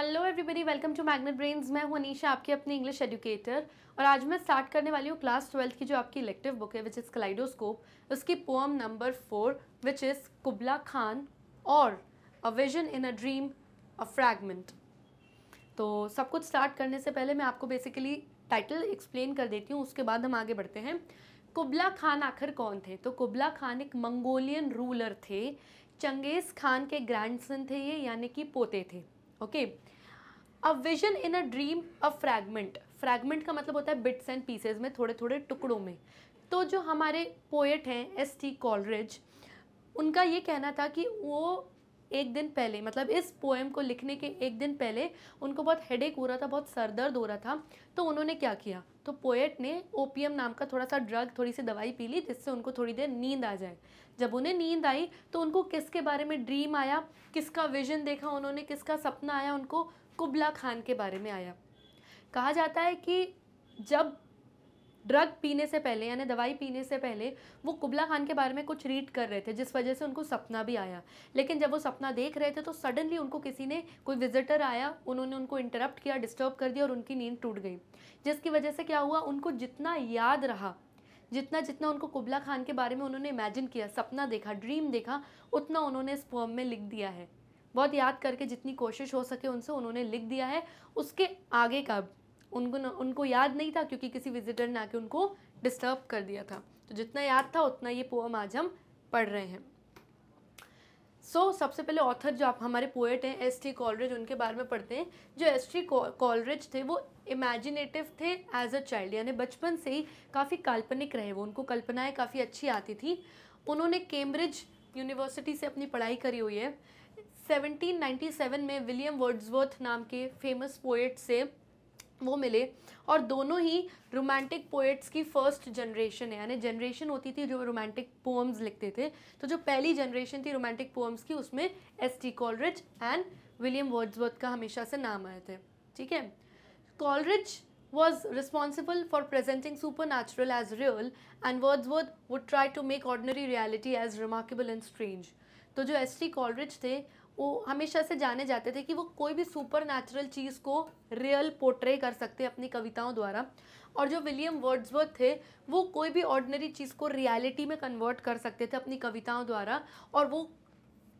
Hello everybody welcome to magnet brains मैं हूं अनीशा आपके अपने इंग्लिश एजुकेटर और आज मैं स्टार्ट करने वाली हूँ क्लास ट्वेल्थ की जो आपकी इलेक्टिव बुक है विच इज़ कलाइडोस्कोप उसकी poem number four which is Kubla Khan और a vision in a dream a fragment तो सब कुछ स्टार्ट करने से पहले मैं आपको बेसिकली टाइटल एक्सप्लेन कर देती हूँ उसके बाद हम आगे बढ़ते हैं कुबला खान आखिर कौन थे तो कुबला खान एक मंगोलियन रूलर थे चंगेज़ खान के ग्रैंडसन थे ये यानी कि पोते थे okay okay. A vision in a dream a fragment fragment का मतलब होता है बिट्स एंड पीसेज में थोड़े थोड़े टुकड़ों में तो जो हमारे पोएट हैं एस टी कॉलरिज उनका ये कहना था कि वो एक दिन पहले मतलब इस पोएम को लिखने के एक दिन पहले उनको बहुत हेडेक हो रहा था बहुत सर दर्द हो रहा था तो उन्होंने क्या किया तो पोएट ने ओपीएम नाम का थोड़ा सा ड्रग थोड़ी सी दवाई पी ली जिससे उनको थोड़ी देर नींद आ जाए जब उन्हें नींद आई तो उनको किसके बारे में ड्रीम आया किसका विजन देखा उन्होंने किसका सपना आया उनको कुबला खान के बारे में आया कहा जाता है कि जब ड्रग पीने से पहले यानी दवाई पीने से पहले वो कुबला खान के बारे में कुछ रीड कर रहे थे जिस वजह से उनको सपना भी आया लेकिन जब वो सपना देख रहे थे तो सडनली उनको किसी ने कोई विजिटर आया उन्होंने उनको इंटरप्ट किया डिस्टर्ब कर दिया और उनकी नींद टूट गई जिसकी वजह से क्या हुआ उनको जितना याद रहा जितना जितना उनको कुबला खान के बारे में उन्होंने इमेजिन किया सपना देखा ड्रीम देखा उतना उन्होंने इस पोम में लिख दिया है बहुत याद करके जितनी कोशिश हो सके उनसे उन्होंने लिख दिया है उसके आगे का उनको न, उनको याद नहीं था क्योंकि किसी विजिटर ने आके उनको डिस्टर्ब कर दिया था तो जितना याद था उतना ये पोअम आज हम पढ़ रहे हैं सो so, सबसे पहले ऑथर जो आप हमारे पोएट हैं एस टी कॉलरेज उनके बारे में पढ़ते हैं जो एस टी कॉलरेज थे वो इमेजिनेटिव थे एज अ चाइल्ड यानी बचपन से ही काफ़ी काल्पनिक रहे वो उनको कल्पनाएं काफ़ी अच्छी आती थी उन्होंने कैम्ब्रिज यूनिवर्सिटी से अपनी पढ़ाई करी हुई है 1797 में विलियम वर्ड्सवर्थ नाम के फेमस पोएट से वो मिले और दोनों ही रोमांटिक पोएट्स की फर्स्ट जनरेशन है यानी जनरेशन होती थी जो रोमांटिक पोम्स लिखते थे तो जो पहली जनरेशन थी रोमांटिक पोम्स की उसमें S T Coleridge and William Wordsworth का हमेशा से नाम आए थे ठीक है Coleridge was for presenting supernatural as real and words Wordsworth would try to make ordinary reality as remarkable and strange तो जो एस टी कॉलरिज थे वो हमेशा से जाने जाते थे कि वो कोई भी सुपर नेचुरल चीज़ को रियल पोर्ट्रे कर सकते अपनी कविताओं द्वारा और जो विलियम वर्ड्सवर्थ थे वो कोई भी ऑर्डनरी चीज़ को रियलिटी में कन्वर्ट कर सकते थे अपनी कविताओं द्वारा और वो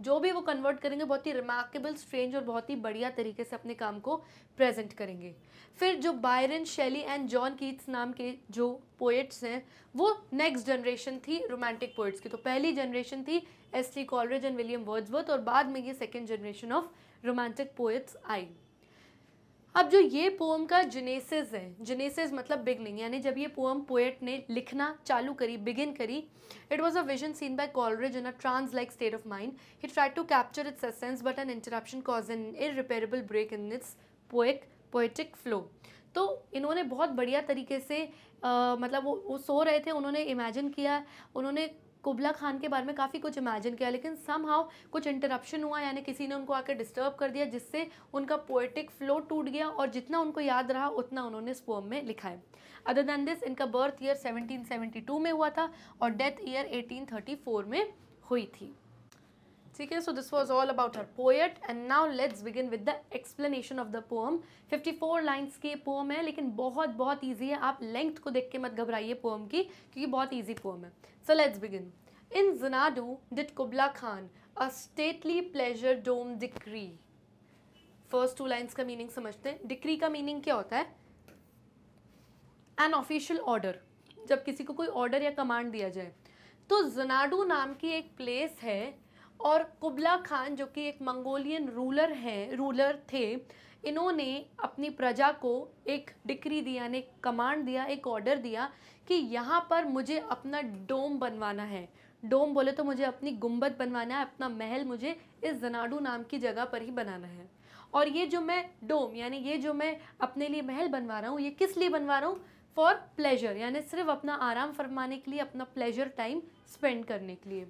जो भी वो कन्वर्ट करेंगे बहुत ही रिमार्केबल स्ट्रेंज और बहुत ही बढ़िया तरीके से अपने काम को प्रेजेंट करेंगे फिर जो बायरन शैली एंड जॉन कीट्स नाम के जो पोइट्स हैं वो नेक्स्ट जनरेशन थी रोमांटिक पोइट्स की तो पहली जनरेशन थी S T Coleridge and William Wordsworth और बाद में ये second generation of romantic poets आई अब जो ये पोम का जिनेसिस है जिनेसिस मतलब बिगनिंग यानी जब ये पोम पोएट ने लिखना चालू करी बिगिन करी it was a vision seen by Coleridge in a trance like state of mind he try to capture its essence but an interruption cause an irreparable break in its poe poetic flow तो इन्होंने बहुत बढ़िया तरीके से आ, मतलब वो वो सो रहे थे उन्होंने इमेजिन किया उन्होंने कुबला खान के बारे में काफ़ी कुछ इमेजिन किया लेकिन सम हाउ कुछ इंटरप्शन हुआ यानी किसी ने उनको आकर डिस्टर्ब कर दिया जिससे उनका पोएटिक फ्लो टूट गया और जितना उनको याद रहा उतना उन्होंने इस पोम में लिखा है अदर दैन दिस इनका बर्थ ईयर 1772 में हुआ था और डेथ ईयर 1834 में हुई थी ठीक है so this was all about her poet and now let's begin with the explanation of the poem 54 lines की पोम है लेकिन बहुत बहुत ईजी है आप लेंथ को देख के मत घबराइए पोम की क्योंकि बहुत ईजी पोम है so let's begin in Xanadu did Kubla Khan a stately pleasure dome decree first two lines का मीनिंग समझते हैं डिक्री का मीनिंग क्या होता है एन ऑफिशियल ऑर्डर जब किसी को कोई ऑर्डर या कमांड दिया जाए तो जनाडू नाम की एक प्लेस है और कुबला खान जो कि एक मंगोलियन रूलर हैं रूलर थे इन्होंने अपनी प्रजा को एक डिक्री दिया ने कमांड दिया एक ऑर्डर दिया कि यहाँ पर मुझे अपना डोम बनवाना है डोम बोले तो मुझे अपनी गुम्बद बनवाना है अपना महल मुझे इस जनाडू नाम की जगह पर ही बनाना है और ये जो मैं डोम यानी ये जो मैं अपने लिए महल बनवा रहा हूँ ये किस लिए बनवा रहा हूँ फॉर प्लेजर यानी सिर्फ अपना आराम फरमाने के लिए अपना प्लेजर टाइम स्पेंड करने के लिए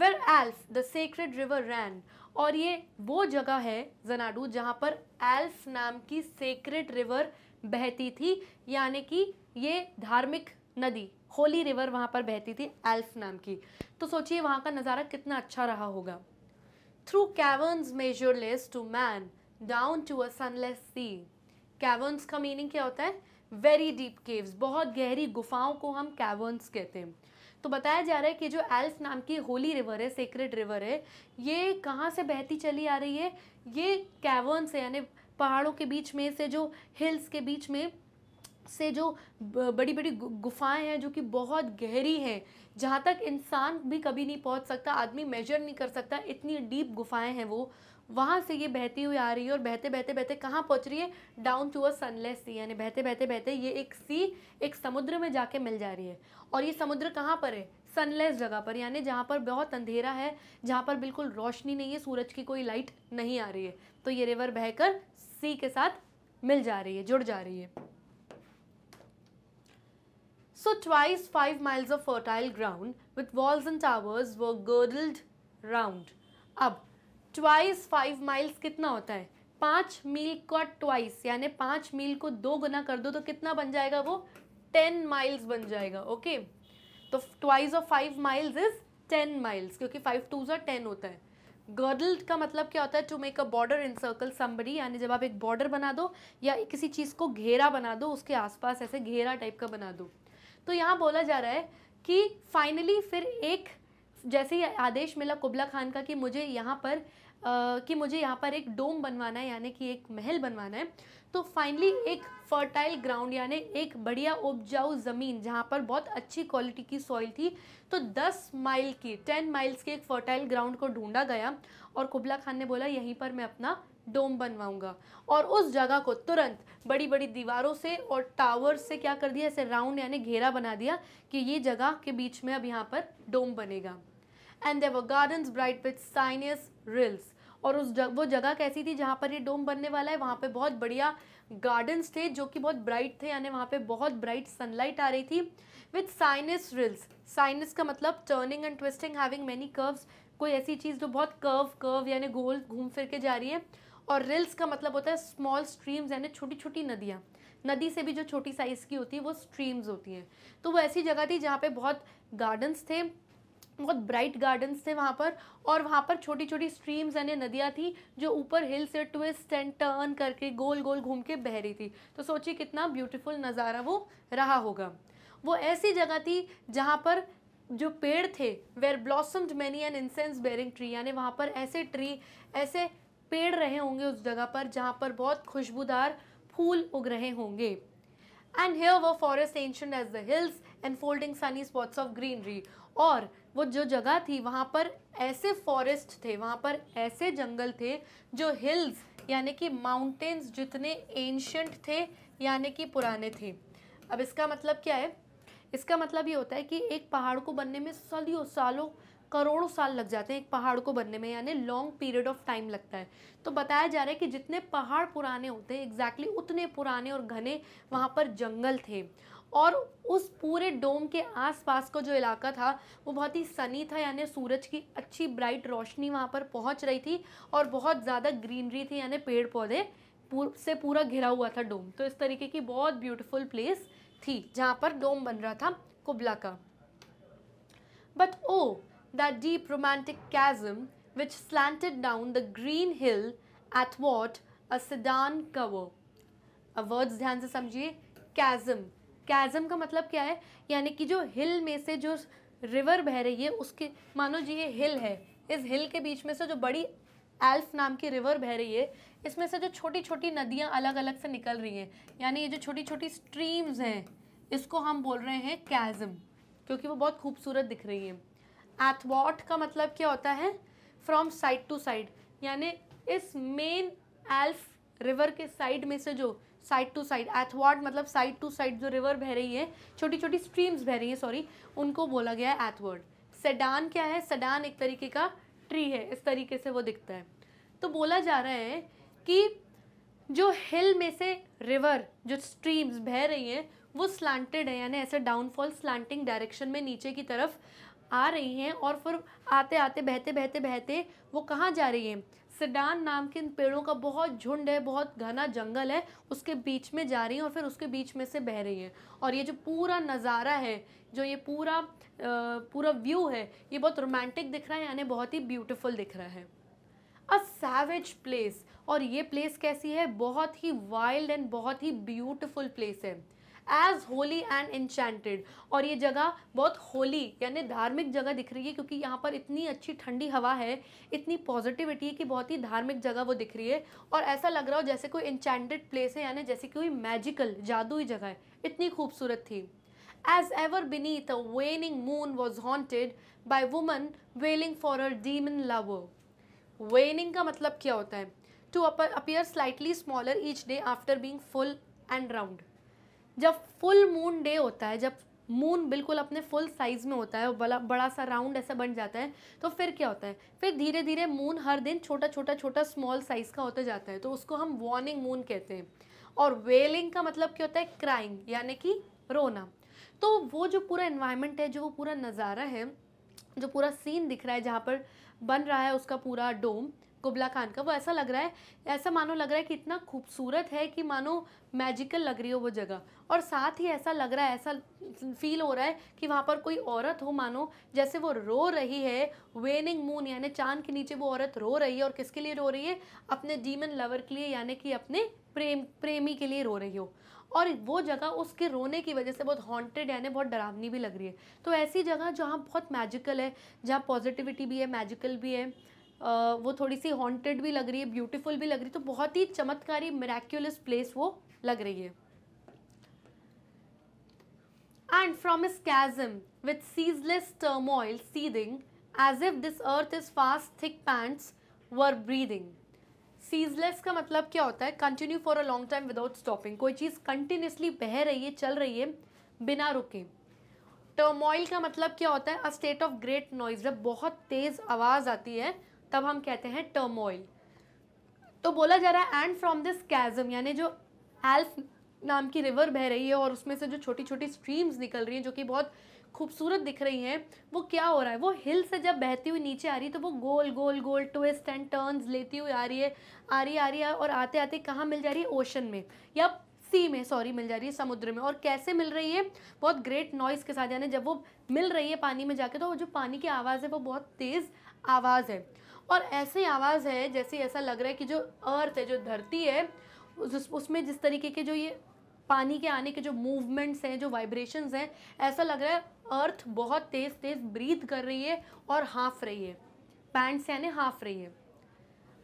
where Alph the sacred river ran और ये वो जगह है जनाडू जहाँ पर एल्फ नाम की सेक्रेड रिवर बहती थी यानी कि ये धार्मिक नदी होली रिवर वहाँ पर बहती थी एल्फ नाम की तो सोचिए वहाँ का नज़ारा कितना अच्छा रहा होगा through caverns measureless to man down to a sunless sea caverns का मीनिंग क्या होता है वेरी डीप केव्स बहुत गहरी गुफाओं को हम कैवर्न्स कहते हैं तो बताया जा रहा है कि जो एल्फ नाम की होली रिवर है सेक्रेड रिवर है ये कहाँ से बहती चली आ रही है ये कैवर्न से यानी पहाड़ों के बीच में से जो हिल्स के बीच में से जो बड़ी बड़ी गुफाएं हैं जो कि बहुत गहरी हैं जहाँ तक इंसान भी कभी नहीं पहुँच सकता आदमी मेजर नहीं कर सकता इतनी डीप गुफाएं हैं वो वहाँ से ये बहती हुई आ रही है और बहते बहते बहते कहाँ पहुँच रही है down to a sunless sea यानी बहते बहते बहते ये एक सी एक समुद्र में जाके मिल जा रही है और ये समुद्र कहाँ पर है सनलेस जगह पर यानी जहाँ पर बहुत अंधेरा है जहाँ पर बिल्कुल रोशनी नहीं है सूरज की कोई लाइट नहीं आ रही है तो ये रिवर बहकर सी के साथ मिल जा रही है जुड़ जा रही है so twice five miles of fertile ground with walls and towers were गर्ल्ड राउंड अब ट्वाइस फाइव माइल्स कितना होता है पाँच मील का ट्वाइस यानी पाँच मील को दो गुना कर दो तो कितना बन जाएगा वो टेन माइल्स बन जाएगा ओके तो twice of five miles is ten miles क्योंकि फाइव टू जो टेन होता है गर्डल का मतलब क्या होता है to make a border in circle somebody यानी जब आप एक बॉर्डर बना दो या किसी चीज़ को घेरा बना दो उसके आसपास ऐसे घेरा टाइप का बना दो तो यहाँ बोला जा रहा है कि फाइनली फिर एक जैसे ही आदेश मिला कुबला खान का कि मुझे यहाँ पर कि मुझे यहाँ पर एक डोम बनवाना है यानी कि एक महल बनवाना है तो फाइनली एक फर्टाइल ग्राउंड यानी एक बढ़िया उपजाऊ ज़मीन जहाँ पर बहुत अच्छी क्वालिटी की सॉइल थी तो 10 माइल की 10 माइल्स के एक फर्टाइल ग्राउंड को ढूंढा गया और कुबला खान ने बोला यहीं पर मैं अपना डोम बनवाऊंगा और उस जगह को तुरंत बड़ी बड़ी दीवारों से और टावर से क्या कर दिया ऐसे राउंड यानी घेरा बना दिया कि ये जगह के बीच में अब यहाँ पर डोम बनेगा and there were gardens bright with sinuous rills और उस जग वो जगह कैसी थी जहाँ पर ये डोम बनने वाला है वहाँ पे बहुत बढ़िया गार्डन्स थे जो कि बहुत ब्राइट थे यानी वहाँ पे बहुत ब्राइट सनलाइट आ रही थी विथ साइनस रिल्स साइनस का मतलब turning and twisting having many curves कोई ऐसी चीज़ जो बहुत कर्व कर्व यानी गोल घूम फिर के जा रही है और रिल्स का मतलब होता है स्मॉल स्ट्रीम्स यानी छोटी छोटी नदियाँ नदी से भी जो छोटी साइज़ की होती है वो स्ट्रीम्स होती हैं तो वो ऐसी जगह थी जहाँ पे बहुत गार्डन्स थे बहुत ब्राइट गार्डन्स थे वहाँ पर और वहाँ पर छोटी छोटी स्ट्रीम्स यानी नदियाँ थी जो ऊपर हिल से ट्विस्ट एंड टर्न करके गोल गोल घूम के बह रही थी तो सोचिए कितना ब्यूटीफुल नज़ारा वो रहा होगा वो ऐसी जगह थी जहाँ पर जो पेड़ थे where blossomed many and incense bearing tree यानी वहाँ पर ऐसे ट्री ऐसे पेड़ रहे होंगे उस जगह पर जहाँ पर बहुत खुशबूदार फूल उग रहे होंगे and here were forests ancient as the hills and folding sunny spots of greenery और वो जो जगह थी वहाँ पर ऐसे फॉरेस्ट थे वहाँ पर ऐसे जंगल थे जो हिल्स यानी कि माउंटेन्स जितने एंशंट थे यानी कि पुराने थे अब इसका मतलब क्या है इसका मतलब ये होता है कि एक पहाड़ को बनने में सदियों सालों करोड़ों साल लग जाते हैं एक पहाड़ को बनने में यानी लॉन्ग पीरियड ऑफ टाइम लगता है तो बताया जा रहा है कि जितने पहाड़ पुराने होते हैं एग्जैक्टली exactly उतने पुराने और घने वहाँ पर जंगल थे और उस पूरे डोम के आसपास का जो इलाका था वो बहुत ही सनी था यानी सूरज की अच्छी ब्राइट रोशनी वहाँ पर पहुँच रही थी और बहुत ज़्यादा ग्रीनरी थी यानी पेड़ पौधे से पूरा घिरा हुआ था डोम तो इस तरीके की बहुत ब्यूटीफुल प्लेस थी जहाँ पर डोम बन रहा था कुबला का but oh the deep romantic chasm which slanted down the green hill एट वॉट a sedan अब वर्ड्स ध्यान से समझिए कैजम कैज़म का मतलब क्या है यानी कि जो हिल में से जो रिवर बह रही है उसके मानो जी ये हिल है इस हिल के बीच में से जो बड़ी एल्फ नाम की रिवर बह रही है इसमें से जो छोटी छोटी नदियाँ अलग अलग से निकल रही हैं यानी ये जो छोटी छोटी स्ट्रीम्स हैं इसको हम बोल रहे हैं कैज़म क्योंकि वो बहुत खूबसूरत दिख रही है एथवॉट का मतलब क्या होता है फ्रॉम साइड टू साइड यानी इस मेन एल्फ रिवर के साइड में से जो साइड टू साइड एथवाड मतलब साइड टू साइड जो रिवर बह रही है छोटी छोटी स्ट्रीम्स बह रही हैं सॉरी उनको बोला गया है एथवर्ड सेडान क्या है सेडान एक तरीके का ट्री है इस तरीके से वो दिखता है तो बोला जा रहा है कि जो हिल में से रिवर जो स्ट्रीम्स बह रही हैं वो स्लांटेड है यानी ऐसे डाउनफॉल स्लांटिंग डायरेक्शन में नीचे की तरफ आ रही हैं और फिर आते आते बहते बहते बहते वो कहाँ जा रही हैं सिडान नाम के इन पेड़ों का बहुत झुंड है बहुत घना जंगल है उसके बीच में जा रही हैं और फिर उसके बीच में से बह रही हैं और ये जो पूरा नज़ारा है जो ये पूरा आ, पूरा व्यू है ये बहुत रोमांटिक दिख रहा है यानी बहुत ही ब्यूटीफुल दिख रहा है अ सैवेज प्लेस और ये प्लेस कैसी है बहुत ही वाइल्ड एंड बहुत ही ब्यूटिफुल प्लेस है एज होली एंड एनचैंटेड और ये जगह बहुत होली यानी धार्मिक जगह दिख रही है क्योंकि यहाँ पर इतनी अच्छी ठंडी हवा है इतनी पॉजिटिविटी है कि बहुत ही धार्मिक जगह वो दिख रही है और ऐसा लग रहा हो जैसे कोई इंचेंटेड प्लेस है यानी जैसे कोई मैजिकल जादुई जगह है इतनी खूबसूरत थी as ever beneath waning moon was haunted haunted by woman for for demon lover waning का मतलब क्या होता है to appear appear slightly smaller each day after being full and round जब फुल मून डे होता है जब moon बिल्कुल अपने फुल साइज़ में होता है बड़ा बड़ा सा राउंड ऐसा बन जाता है तो फिर क्या होता है फिर धीरे धीरे मून हर दिन छोटा छोटा छोटा स्मॉल साइज़ का होता जाता है तो उसको हम वार्निंग मून कहते हैं और वेलिंग का मतलब क्या होता है क्राइंग यानी कि रोना तो वो जो पूरा इन्वायरमेंट है जो वो पूरा नज़ारा है जो पूरा सीन दिख रहा है जहाँ पर बन रहा है उसका पूरा डोम कुबला खान का वो ऐसा लग रहा है ऐसा मानो लग रहा है कि इतना खूबसूरत है कि मानो मैजिकल लग रही हो वो जगह और साथ ही ऐसा लग रहा है ऐसा फील हो रहा है कि वहाँ पर कोई औरत हो मानो जैसे वो रो रही है वेनिंग मून यानी चांद के नीचे वो औरत रो रही है और किसके लिए रो रही है अपने डीमन लवर के लिए यानी कि अपने प्रेम प्रेमी के लिए रो रही हो और वो जगह उसके रोने की वजह से बहुत हॉन्टेड यानी बहुत डरावनी भी लग रही है तो ऐसी जगह जहाँ बहुत मैजिकल है जहाँ पॉजिटिविटी भी है मैजिकल भी है वो थोड़ी सी हॉन्टेड भी लग रही है ब्यूटीफुल भी लग रही है तो बहुत ही चमत्कारी मेरेक्यूलस प्लेस वो लग रही है and from his chasm ceaseless ceaseless turmoil seething as if this earth is fast thick pants were breathing ceaseless का मतलब क्या होता है continue for a long time without stopping कोई चीज़ कंटिन्यूसली बह रही है चल रही है बिना रुके टर्मोइल का मतलब क्या होता है a state of great noise जब बहुत तेज़ आवाज़ आती है तब हम कहते हैं टर्मोइल तो बोला जा रहा है एंड फ्रॉम दिस कैज़म यानी जो एल्फ नाम की रिवर बह रही है और उसमें से जो छोटी छोटी स्ट्रीम्स निकल रही हैं जो कि बहुत खूबसूरत दिख रही हैं वो क्या हो रहा है वो हिल से जब बहती हुई नीचे आ रही है तो वो गोल गोल गोल ट्विस्ट एंड टर्न्स लेती हुई आ रही है आ रही आ रही है और आते आते कहाँ मिल जा रही है ओशन में या सी में सॉरी मिल जा रही है समुद्र में और कैसे मिल रही है बहुत ग्रेट नॉइज़ के साथ यानी जब वो मिल रही है पानी में जाके तो वो जो पानी की आवाज़ है वो बहुत तेज़ आवाज़ है और ऐसी आवाज़ है जैसे ऐसा लग रहा है कि जो अर्थ है जो धरती है उस, उसमें जिस तरीके के जो ये पानी के आने के जो मूवमेंट्स हैं जो वाइब्रेशंस हैं ऐसा लग रहा है अर्थ बहुत तेज़ तेज़ ब्रीथ कर रही है और हाफ रही है पैंट्स यानी हाफ रही है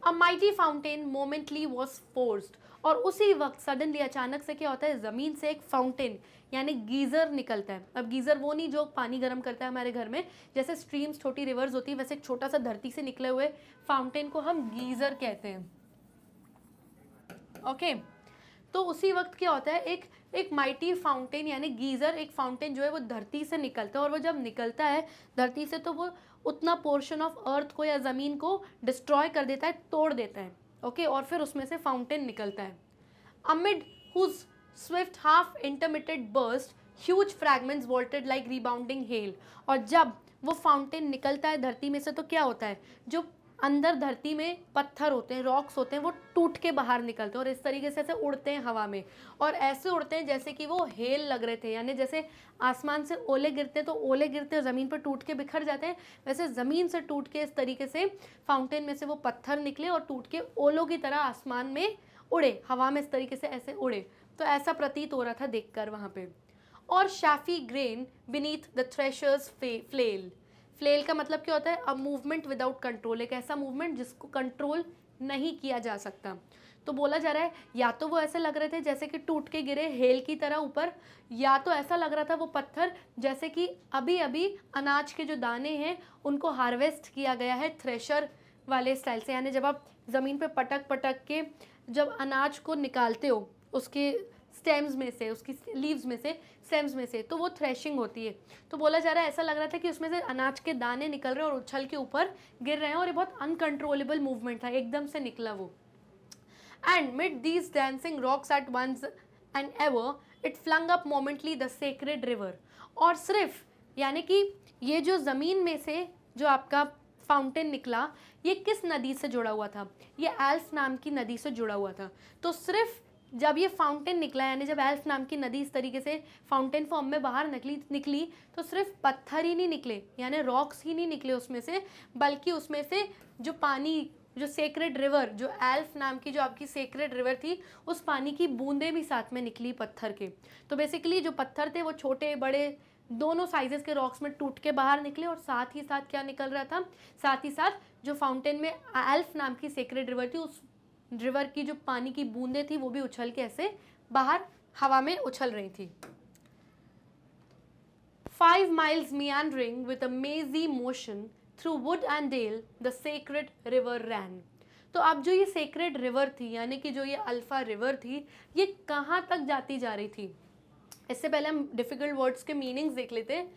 a mighty fountain momently was forced और उसी वक्त सडनली अचानक से क्या होता है ज़मीन से एक फाउंटेन यानी गीज़र निकलता है अब गीज़र वो नहीं जो पानी गर्म करता है हमारे घर में जैसे स्ट्रीम्स छोटी रिवर्स होती है वैसे एक छोटा सा धरती से निकले हुए फाउंटेन को हम गीज़र कहते हैं ओके तो उसी वक्त क्या होता है एक एक माइटी फाउंटेन यानी गीज़र एक फाउंटेन जो है वो धरती से निकलता है और वो जब निकलता है धरती से तो वो उतना पोर्शन ऑफ अर्थ को या ज़मीन को डिस्ट्रॉय कर देता है तोड़ देता है ओके और फिर उसमें से फाउंटेन निकलता है amid whose swift half intermitted burst huge fragments vaulted like rebounding hail और जब वो फाउंटेन निकलता है धरती में से तो क्या होता है जो अंदर धरती में पत्थर होते हैं रॉक्स होते हैं वो टूट के बाहर निकलते हैं और इस तरीके से ऐसे उड़ते हैं हवा में और ऐसे उड़ते हैं जैसे कि वो हेल लग रहे थे यानी जैसे आसमान से ओले गिरते हैं तो ओले गिरते हैं ज़मीन पर टूट के बिखर जाते हैं वैसे ज़मीन से टूट के इस तरीके से फाउंटेन में से वो पत्थर निकले और टूट के ओलों की तरह आसमान में उड़े हवा में इस तरीके से ऐसे उड़े तो ऐसा प्रतीत हो रहा था कर वहाँ और chaffy grain beneath the thresher's flail flail का मतलब क्या होता है अ मूवमेंट विदाउट कंट्रोल एक ऐसा मूवमेंट जिसको कंट्रोल नहीं किया जा सकता तो बोला जा रहा है या तो वो ऐसे लग रहे थे जैसे कि टूट के गिरे हेल की तरह ऊपर या तो ऐसा लग रहा था वो पत्थर जैसे कि अभी अभी अनाज के जो दाने हैं उनको हार्वेस्ट किया गया है थ्रेशर वाले स्टाइल से यानी जब आप ज़मीन पे पटक पटक के जब अनाज को निकालते हो उसके स्टेम्स में से उसकी लीव्स में से स्टेम्स में से तो वो थ्रेशिंग होती है तो बोला जा रहा है ऐसा लग रहा था कि उसमें से अनाज के दाने निकल रहे हैं और उछल के ऊपर गिर रहे हैं और ये बहुत अनकंट्रोलेबल मूवमेंट था एकदम से निकला वो and mid these dancing rocks at once and ever it flung up momently the sacred river और सिर्फ यानी कि ये जो ज़मीन में से जो आपका फाउंटेन निकला ये किस नदी से जुड़ा हुआ था ये एल्स नाम की नदी से जुड़ा हुआ था तो सिर्फ जब ये फाउंटेन निकला यानी जब एल्फ नाम की नदी इस तरीके से फाउंटेन फॉर्म में बाहर निकली निकली तो सिर्फ पत्थर ही नहीं निकले यानी रॉक्स ही नहीं निकले उसमें से बल्कि उसमें से जो पानी जो सेक्रेड रिवर जो एल्फ नाम की जो आपकी सेक्रेड रिवर थी उस पानी की बूंदें भी साथ में निकली पत्थर के तो बेसिकली जो पत्थर थे वो छोटे बड़े दोनों साइजेस के रॉक्स में टूट के बाहर निकले और साथ ही साथ क्या निकल रहा था साथ ही साथ जो फाउंटेन में एल्फ नाम की सेक्रेड रिवर थी उस रिवर की जो पानी की बूंदें थी वो भी उछल के ऐसे बाहर हवा में उछल रही थी five miles meandering with a mazy motion through wood and dale the sacred river ran तो अब जो ये सेक्रेट रिवर थी यानी कि जो ये अल्फ़ा रिवर थी ये कहाँ तक जाती जा रही थी इससे पहले हम डिफ़िकल्ट वर्ड्स के मीनिंग्स देख लेते हैं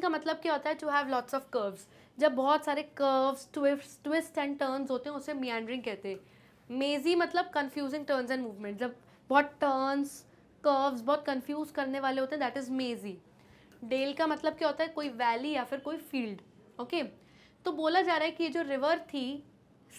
का मतलब क्या होता है to have lots of curves जब बहुत सारे curves twist twist and turns होते हैं उसे मियान्ड्रिंग कहते हैं मेजी मतलब कन्फ्यूजिंग टर्न्स एंड मूवमेंट जब बहुत टर्न्स कर्व्स बहुत कन्फ्यूज करने वाले होते हैं दैट इज़ मेजी डेल का मतलब क्या होता है कोई वैली या फिर कोई फील्ड ओके तो बोला जा रहा है कि ये जो रिवर थी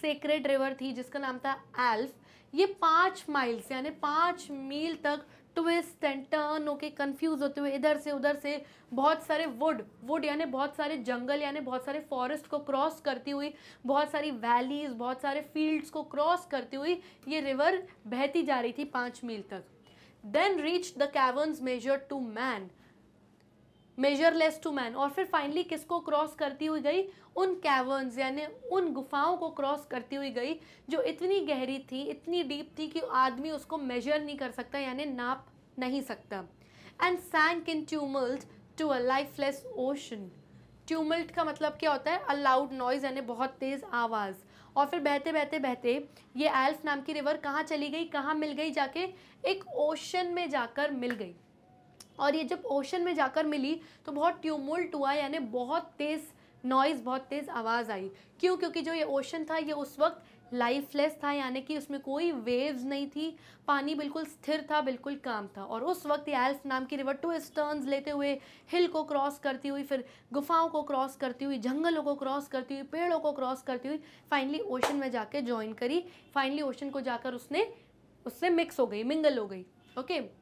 सेक्रेड रिवर थी जिसका नाम था एल्फ ये पाँच माइल्स यानी पाँच मील तक ट्विस्ट एंड टर्न होके कंफ्यूज होते हुए इधर से उधर से बहुत सारे वुड वुड यानी बहुत सारे जंगल यानी बहुत सारे फॉरेस्ट को क्रॉस करती हुई बहुत सारी वैलीज बहुत सारे फील्ड्स को क्रॉस करती हुई ये रिवर बहती जा रही थी पाँच मील तक then reach the caverns measure to man measureless to man और फिर फाइनली किसको क्रॉस करती हुई गई उन कैवर्न्स यानी उन गुफाओं को क्रॉस करती हुई गई जो इतनी गहरी थी इतनी डीप थी कि आदमी उसको मेजर नहीं कर सकता यानी नाप नहीं सकता and sank in tumult to a lifeless ocean tumult का मतलब क्या होता है अ लाउड नॉइज यानी बहुत तेज़ आवाज़ और फिर बहते बहते बहते ये एल्फ नाम की रिवर कहाँ चली गई कहाँ मिल गई जाके एक ओशन में जाकर मिल गई और ये जब ओशन में जाकर मिली तो बहुत ट्यूमुल्ट हुआ यानी बहुत तेज़ नॉइज़ बहुत तेज़ आवाज़ आई क्यों क्योंकि जो ये ओशन था ये उस वक्त लाइफलेस था यानी कि उसमें कोई वेव्स नहीं थी पानी बिल्कुल स्थिर था बिल्कुल काम था और उस वक्त ये एल्फ नाम की रिवर टू टर्न्स लेते हुए हिल को क्रॉस करती हुई फिर गुफाओं को क्रॉस करती हुई जंगलों को क्रॉस करती हुई पेड़ों को क्रॉस करती हुई फाइनली ओशन में जाके ज्वाइन करी फाइनली ओशन को जाकर उसने उससे मिक्स हो गई मिंगल हो गई okay okay?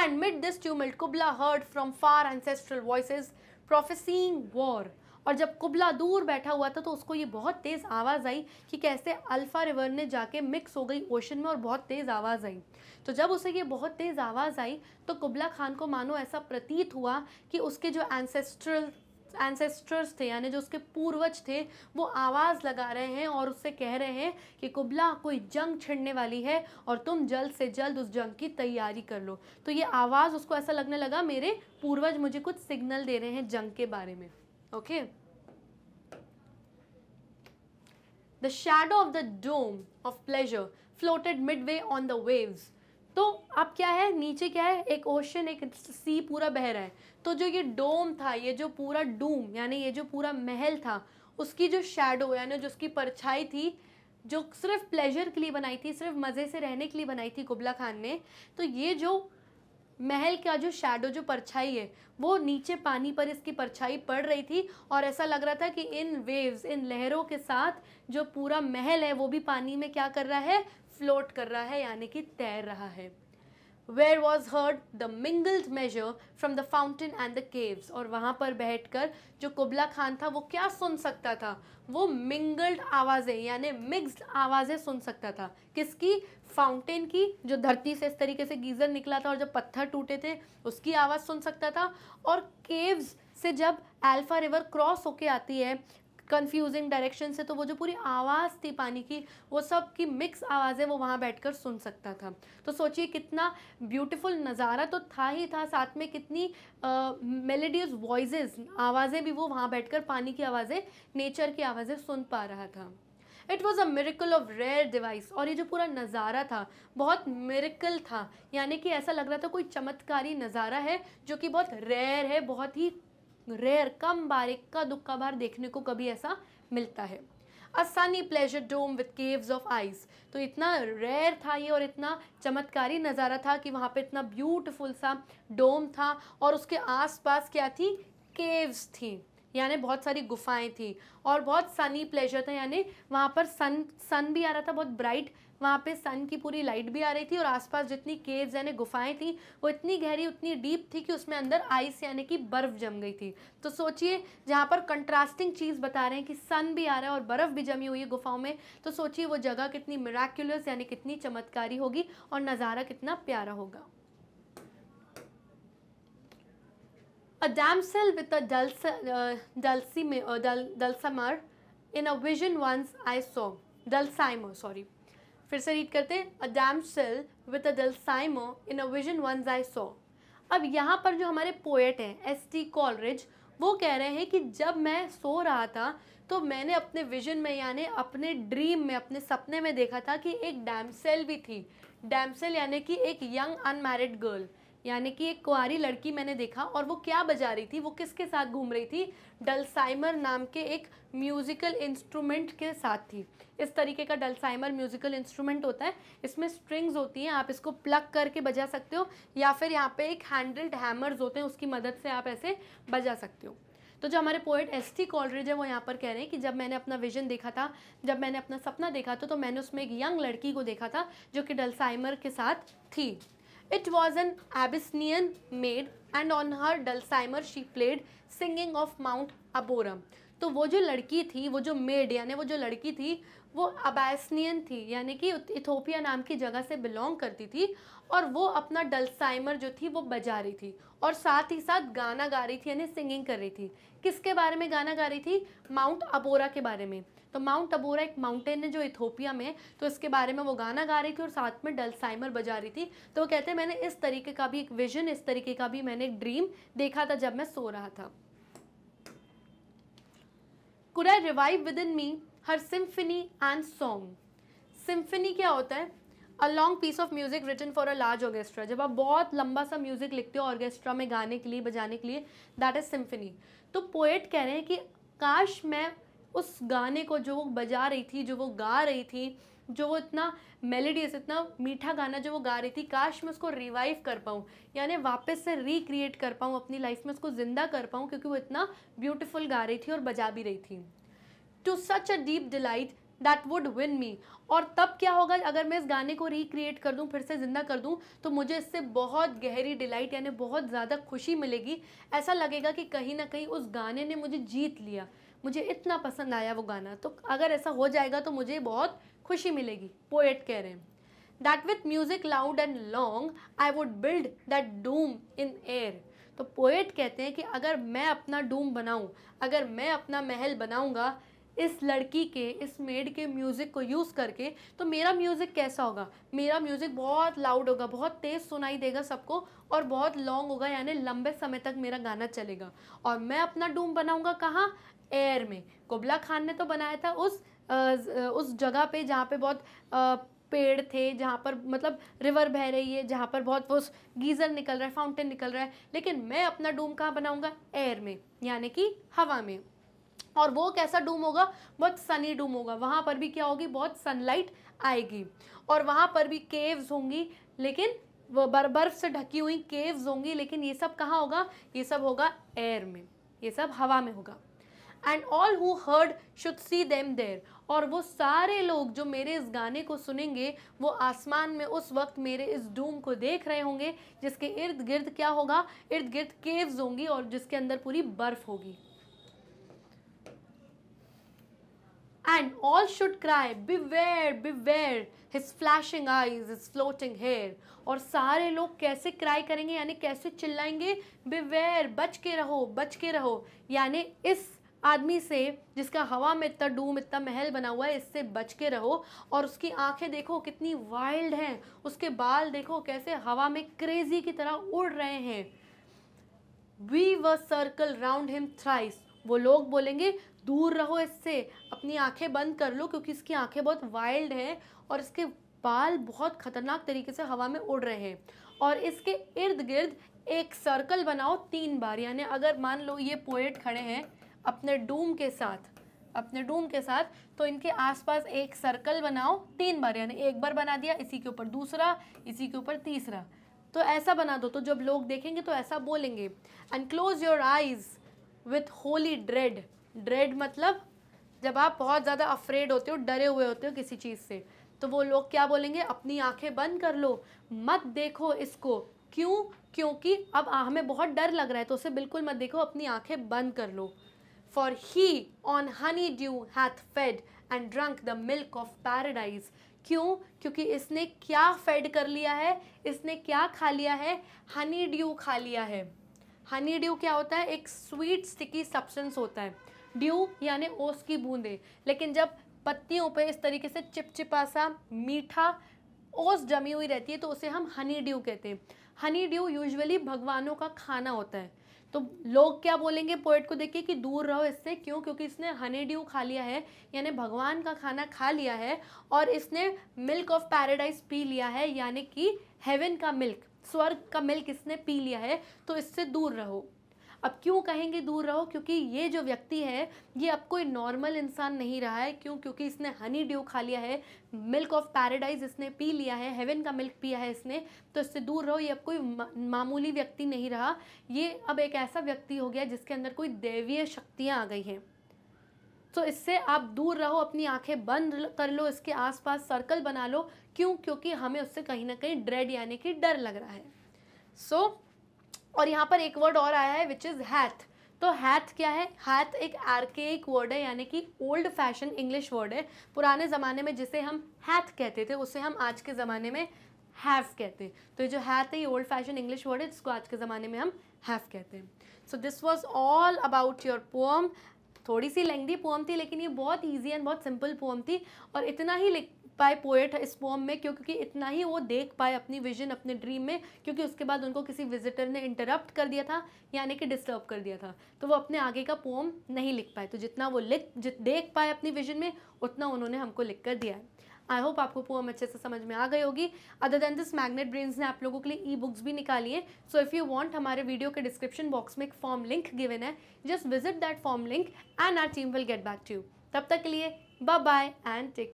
And mid this tumult Kubla heard from far ancestral voices prophesying war और जब कुबला दूर बैठा हुआ था तो उसको ये बहुत तेज़ आवाज़ आई कि कैसे अल्फ़ा रिवर ने जाके मिक्स हो गई ओशन में और बहुत तेज़ आवाज़ आई तो जब उसे ये बहुत तेज़ आवाज़ आई तो कुबला खान को मानो ऐसा प्रतीत हुआ कि उसके जो एंसेस्ट्रल एंसेस्टर्स थे यानी जो उसके पूर्वज थे वो आवाज़ लगा रहे हैं और उससे कह रहे हैं कि कुबला कोई जंग छिड़ने वाली है और तुम जल्द से जल्द उस जंग की तैयारी कर लो तो ये आवाज़ उसको ऐसा लगने लगा मेरे पूर्वज मुझे कुछ सिग्नल दे रहे हैं जंग के बारे में okay the shadow of the dome of pleasure floated midway on the waves तो अब क्या है नीचे क्या है एक ओशन एक सी पूरा बह रहा है तो जो ये डोम था ये जो पूरा डूम यानी ये जो पूरा महल था उसकी जो शेडो यानी जो उसकी परछाई थी जो सिर्फ प्लेजर के लिए बनाई थी सिर्फ मज़े से रहने के लिए बनाई थी कुबला खान ने तो ये जो महल का जो शेडो जो परछाई है वो नीचे पानी पर इसकी परछाई पड़ रही थी और ऐसा लग रहा था कि इन वेव्स इन लहरों के साथ जो पूरा महल है वो भी पानी में क्या कर रहा है फ्लोट कर रहा है यानी कि तैर रहा है where was heard the mingled measure from the fountain and the caves और वहाँ पर बैठ कर जो कुबला खान था वो क्या सुन सकता था वो मिंगल्ड आवाज़ें यानी मिक्सड आवाज़ें सुन सकता था किसकी फाउंटेन की जो धरती से इस तरीके से गीज़र निकला था और जब पत्थर टूटे थे उसकी आवाज़ सुन सकता था और केव्स से जब एल्फा रिवर क्रॉस होके आती है कन्फ्यूजिंग डायरेक्शन से तो वो जो पूरी आवाज़ थी पानी की वो सब की मिक्स आवाज़ें वो वहाँ बैठ कर सुन सकता था तो सोचिए कितना ब्यूटिफुल नज़ारा तो था ही था साथ में कितनी मेलेडियस वॉइज आवाज़ें भी वो वहाँ बैठ कर पानी की आवाज़ें नेचर की आवाज़ें सुन पा रहा था it was a miracle of rare device और ये जो पूरा नज़ारा था बहुत मेरिकल था यानी कि ऐसा लग रहा था कोई चमत्कारी नज़ारा है जो कि बहुत रेयर है बहुत ही रेयर कम बार का दुक्का बार देखने को कभी ऐसा मिलता है a sunny pleasure dome with caves of ice तो इतना रेयर था ये और इतना चमत्कारी नज़ारा था कि वहाँ पे इतना ब्यूटीफुल सा डोम था और उसके आसपास क्या थी केव्स थी यानी बहुत सारी गुफाएं थी और बहुत सनी प्लेजर था यानी वहाँ पर सन सन भी आ रहा था बहुत ब्राइट वहाँ पे सन की पूरी लाइट भी आ रही थी और आसपास जितनी केव्स यानी गुफाएं थी वो इतनी गहरी उतनी डीप थी कि उसमें अंदर आइस यानी कि बर्फ़ जम गई थी तो सोचिए जहाँ पर कंट्रास्टिंग चीज़ बता रहे हैं कि सन भी आ रहा है और बर्फ़ भी जमी हुई है गुफाओं में तो सोचिए वो जगह कितनी मिराक्यूलस यानी कितनी चमत्कारी होगी और नज़ारा कितना प्यारा होगा A damsel with a uh, uh, dulcimer in a vision once I saw, dulcimer, sorry. फिर से रीड करते हैं a damsel with a dulcimer in a vision once I saw अब यहाँ पर जो हमारे पोएट हैं एस टी कॉलरिज वो कह रहे हैं कि जब मैं सो रहा था तो मैंने अपने विजन में यानी अपने ड्रीम में अपने सपने में देखा था कि एक डैम सेल भी थी डैमसेल यानी कि एक यंग अनमैरिड गर्ल यानी कि एक कुआरी लड़की मैंने देखा और वो क्या बजा रही थी वो किसके साथ घूम रही थी डलसाइमर नाम के एक म्यूज़िकल इंस्ट्रूमेंट के साथ थी इस तरीके का डलसाइमर म्यूज़िकल इंस्ट्रूमेंट होता है इसमें स्ट्रिंग्स होती हैं आप इसको प्लग करके बजा सकते हो या फिर यहाँ पे एक हैंडल्ड हैमर्स होते हैं उसकी मदद से आप ऐसे बजा सकते हो तो जो हमारे पोइट एस टी कॉलरेज है वो यहाँ पर कह रहे हैं कि जब मैंने अपना विजन देखा था जब मैंने अपना सपना देखा था तो मैंने उसमें एक यंग लड़की को देखा था जो कि डलसाइमर के साथ थी It was an Abyssinian maid and on her Dulcimer she played singing of Mount Aboram. तो वो जो लड़की थी वो जो मेड यानी वो जो लड़की थी वो अबैसनियन थी यानी कि इथोपिया नाम की जगह से बिलोंग करती थी और वो अपना डल्साइमर जो थी वो बजा रही थी और साथ ही साथ गाना गा रही थी यानी सिंगिंग कर रही थी किसके बारे में गाना गा रही थी माउंट अबोरा के बारे में तो माउंट अबोरा एक माउंटेन है जो इथोपिया में है तो इसके बारे में वो गाना गा रही थी और साथ में डलसाइमर बजा रही थी तो वो कहते हैं मैंने इस तरीके का भी एक विजन इस तरीके का भी मैंने एक ड्रीम देखा था जब मैं सो रहा था could I revive within me her symphony and song symphony क्या होता है a long piece of music written for a large orchestra जब आप बहुत लंबा सा म्यूजिक लिखते हो ऑर्गेस्ट्रा में गाने के लिए बजाने के लिए दैट इज सिम्फनी तो पोएट कह रहे हैं कि काश मैं उस गाने को जो वो बजा रही थी जो वो गा रही थी जो वो इतना मेलेडियस इतना मीठा गाना जो वो गा रही थी काश मैं उसको रिवाइव कर पाऊँ यानी वापस से रिक्रिएट कर पाऊँ अपनी लाइफ में उसको ज़िंदा कर पाऊँ क्योंकि वो इतना ब्यूटीफुल गा रही थी और बजा भी रही थी to such a deep delight that would win me और तब क्या होगा अगर मैं इस गाने को रिक्रिएट कर दूँ फिर से ज़िंदा कर दूँ तो मुझे इससे बहुत गहरी डिलाइट यानी बहुत ज़्यादा खुशी मिलेगी ऐसा लगेगा कि कहीं ना कहीं उस गाने ने मुझे जीत लिया मुझे इतना पसंद आया वो गाना तो अगर ऐसा हो जाएगा तो मुझे बहुत खुशी मिलेगी पोएट कह रहे हैं that with music loud and long I would build that dome in air तो पोएट कहते हैं कि अगर मैं अपना डूम बनाऊं अगर मैं अपना महल बनाऊंगा इस लड़की के इस मेड के म्यूज़िक को यूज़ करके तो मेरा म्यूज़िक कैसा होगा मेरा म्यूज़िक बहुत लाउड होगा बहुत तेज़ सुनाई देगा सबको और बहुत लॉन्ग होगा यानी लंबे समय तक मेरा गाना चलेगा और मैं अपना डूम बनाऊँगा कहाँ एयर में कुबला खान ने तो बनाया था उस उस जगह पे जहाँ पे बहुत पेड़ थे जहाँ पर मतलब रिवर बह रही है जहाँ पर बहुत वो गीज़र निकल रहा है फाउंटेन निकल रहा है लेकिन मैं अपना डूम कहाँ बनाऊँगा एयर में यानी कि हवा में और वो कैसा डूम होगा बहुत सनी डूम होगा वहाँ पर भी क्या होगी बहुत सनलाइट आएगी और वहाँ पर भी केव्स होंगी लेकिन वो बर बर्फ से ढकी हुई केव्स होंगी लेकिन ये सब कहाँ होगा ये सब होगा एयर में ये सब हवा में होगा and all who heard should see them there और वो सारे लोग जो मेरे इस गाने को सुनेंगे वो आसमान में उस वक्त मेरे इस डूम को देख रहे होंगे जिसके इर्द गिर्द क्या होगा इर्द गिर्द केव्स होंगी और जिसके अंदर पूरी बर्फ़ होगी and all should cry beware beware his flashing eyes his floating hair और सारे लोग कैसे क्राई करेंगे यानी कैसे चिल्लाएंगे beware बच के रहो बच के रहो यानी इस आदमी से जिसका हवा में इतना डूम इतना महल बना हुआ है इससे बच के रहो और उसकी आंखें देखो कितनी वाइल्ड हैं उसके बाल देखो कैसे हवा में क्रेजी की तरह उड़ रहे हैं वी व सर्कल राउंड हिम थ्राइस वो लोग बोलेंगे दूर रहो इससे अपनी आंखें बंद कर लो क्योंकि इसकी आंखें बहुत वाइल्ड हैं और इसके बाल बहुत खतरनाक तरीके से हवा में उड़ रहे हैं और इसके इर्द गिर्द एक सर्कल बनाओ तीन बार यानी अगर मान लो ये पोएट खड़े हैं अपने डूम के साथ अपने डूम के साथ तो इनके आसपास एक सर्कल बनाओ तीन बार यानी एक बार बना दिया इसी के ऊपर दूसरा इसी के ऊपर तीसरा तो ऐसा बना दो तो जब लोग देखेंगे तो ऐसा बोलेंगे and close your eyes with holy dread dread मतलब जब आप बहुत ज़्यादा अफ्रेड होते हो डरे हुए होते हो किसी चीज़ से तो वो लोग क्या बोलेंगे अपनी आंखें बंद कर लो मत देखो इसको क्यों क्योंकि अब हमें बहुत डर लग रहा है तो उसे बिल्कुल मत देखो अपनी आंखें बंद कर लो for he on honey dew hath fed and drunk the milk of paradise क्यों क्योंकि इसने क्या फेड कर लिया है इसने क्या खा लिया है हनी ड्यू खा लिया है हनी ड्यू क्या होता है एक स्वीट स्टिकी सब्सटेंस होता है ड्यू यानी ओस की बूंदे लेकिन जब पत्तियों पे इस तरीके से चिपचिपा सा मीठा ओस जमी हुई रहती है तो उसे हम हनी ड्यू कहते हैं हनी ड्यू यूजुअली भगवानों का खाना होता है तो लोग क्या बोलेंगे पोइट को देखिए कि दूर रहो इससे क्यों क्योंकि इसने हनी ड्यू खा लिया है यानी भगवान का खाना खा लिया है और इसने मिल्क ऑफ पैराडाइज पी लिया है यानी कि हेवन का मिल्क स्वर्ग का मिल्क इसने पी लिया है तो इससे दूर रहो अब क्यों कहेंगे दूर रहो क्योंकि ये जो व्यक्ति है ये अब कोई नॉर्मल इंसान नहीं रहा है क्यों क्योंकि इसने हनी ड्यू खा लिया है मिल्क ऑफ पैराडाइज इसने पी लिया है हेवन का मिल्क पिया है इसने तो इससे दूर रहो ये अब कोई मामूली व्यक्ति नहीं रहा ये अब एक ऐसा व्यक्ति हो गया जिसके अंदर कोई दैवीय शक्तियाँ आ गई हैं तो इससे आप दूर रहो अपनी आंखें बंद कर लो इसके आसपास सर्कल बना लो क्यों क्योंकि हमें उससे कहीं ना कहीं ड्रेड यानी कि डर लग रहा है सो so, और यहाँ पर एक वर्ड और आया है विच इज़ हैथ तो हैथ क्या है हैथ एक आर्केक वर्ड है यानी कि ओल्ड फैशन इंग्लिश वर्ड है पुराने ज़माने में जिसे हम हैथ कहते थे उसे हम आज के ज़माने में हैव कहते हैं तो ये जो हैथ है ये ओल्ड फैशन इंग्लिश वर्ड है जिसको आज के ज़माने में हम हैव कहते हैं so this was all about your poem थोड़ी सी लेंदी पोम थी लेकिन ये बहुत ईजी एंड बहुत सिंपल पोम थी और इतना ही पाए पोएट इस पोम में क्यों क्योंकि इतना ही वो देख पाए अपनी विजन अपने ड्रीम में क्योंकि उसके बाद उनको किसी विजिटर ने इंटरप्ट कर दिया था यानी कि डिस्टर्ब कर दिया था तो वो अपने आगे का पोम नहीं लिख पाए तो जितना वो लिख देख पाए अपनी विजन में उतना उन्होंने हमको लिख कर दिया है आई होप आपको पोम अच्छे से समझ में आ गई होगी other than this Magnet Brains ने आप लोगों के लिए ई बुक्स भी निकाली हैं सो इफ़ यू वॉन्ट हमारे वीडियो के डिस्क्रिप्शन बॉक्स में एक फॉर्म लिंक गिवन है just visit that form link and our team will get back to you तब तक के लिए बाय बाय एंड टेक